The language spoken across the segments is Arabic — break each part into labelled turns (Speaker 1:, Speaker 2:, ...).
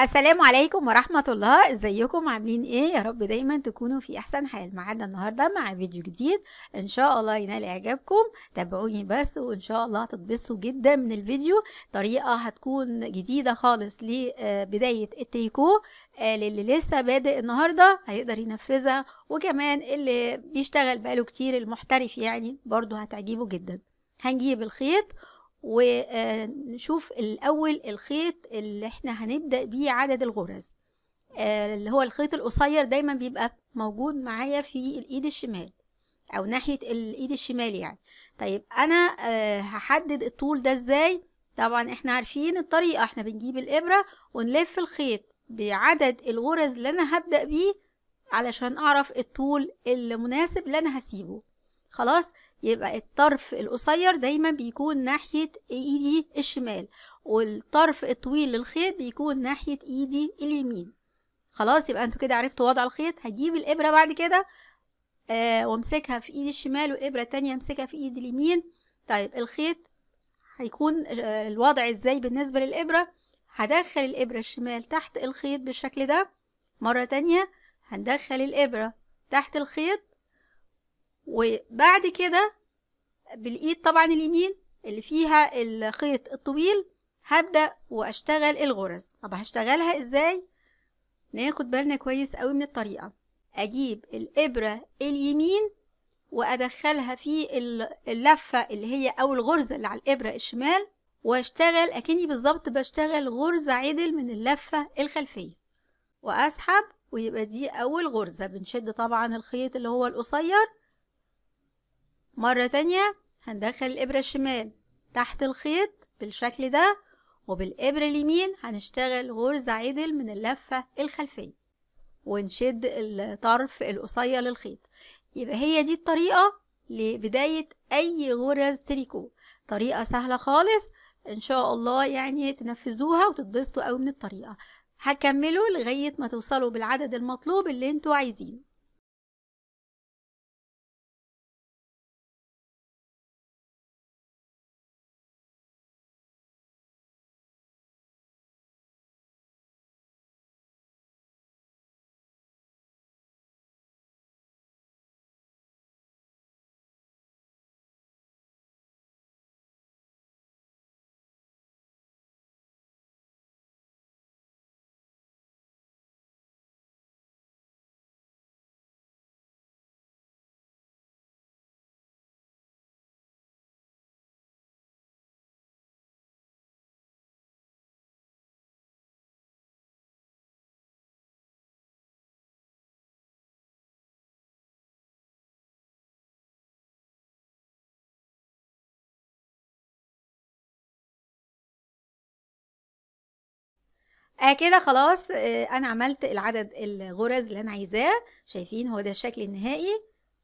Speaker 1: السلام عليكم ورحمة الله ازيكم عاملين ايه يا رب دايما تكونوا في احسن حال معانا النهاردة مع فيديو جديد ان شاء الله ينال اعجابكم تابعوني بس وان شاء الله هتتبسطوا جدا من الفيديو طريقة هتكون جديدة خالص لبداية التريكو آه، للي لسه بادئ النهاردة هيقدر ينفذها وكمان اللي بيشتغل بقاله كتير المحترف يعني برضو هتعجبه جدا هنجيب الخيط ونشوف آه، الأول الخيط اللي احنا هنبدأ بيه عدد الغرز آه، اللي هو الخيط القصير دايما بيبقى موجود معايا في الإيد الشمال أو ناحية الإيد الشمال يعني طيب أنا آه، هحدد الطول ده إزاي طبعا احنا عارفين الطريقة احنا بنجيب الإبرة ونلف الخيط بعدد الغرز اللي أنا هبدأ بيه علشان أعرف الطول المناسب اللي أنا هسيبه خلاص يبقى الطرف القصير دايما بيكون ناحية ايدي الشمال والطرف الطويل للخيط بيكون ناحية ايدي اليمين خلاص يبقى انتوا كده عرفتوا وضع الخيط هجيب الابرة بعد كده آه وامسكها في ايدي الشمال والابرة التانية امسكها في ايدي اليمين طيب الخيط هيكون آه، الوضع ازاي بالنسبة للابرة هدخل الابرة الشمال تحت الخيط بالشكل ده مرة تانية هندخل الابرة تحت الخيط وبعد كده بالايد طبعا اليمين اللي فيها الخيط الطويل هبدأ واشتغل الغرز طب هشتغلها ازاي ناخد بالنا كويس قوي من الطريقة اجيب الابرة اليمين وادخلها في اللفة اللي هي او الغرزة اللي على الابرة الشمال واشتغل اكني بالظبط بشتغل غرزة عدل من اللفة الخلفية واسحب ويبقى دي اول غرزة بنشد طبعا الخيط اللي هو القصير مرة تانية هندخل الإبرة الشمال تحت الخيط بالشكل ده وبالإبرة اليمين هنشتغل غرز عدل من اللفة الخلفية ونشد الطرف القصير للخيط يبقى هي دي الطريقة لبداية أي غرز تريكو طريقة سهلة خالص إن شاء الله يعني تنفذوها وتتبسطوا أوي من الطريقة هكملوا لغاية ما توصلوا بالعدد المطلوب اللي انتوا عايزينه آه كده خلاص آه انا عملت العدد الغرز اللي انا عايزاه شايفين هو ده الشكل النهائي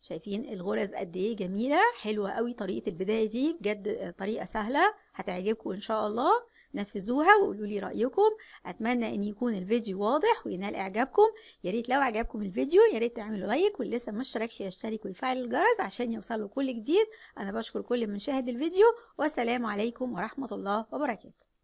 Speaker 1: شايفين الغرز قد ايه جميله حلوه قوي طريقه البدايه دي بجد آه، طريقه سهله هتعجبكم ان شاء الله نفذوها وقولوا لي رايكم اتمنى ان يكون الفيديو واضح وينال اعجابكم يا ريت لو عجبكم الفيديو يا ريت تعملوا لايك واللي لسه ما اشتركش يشترك ويفعل الجرس عشان يوصله كل جديد انا بشكر كل من شاهد الفيديو والسلام عليكم ورحمه الله وبركاته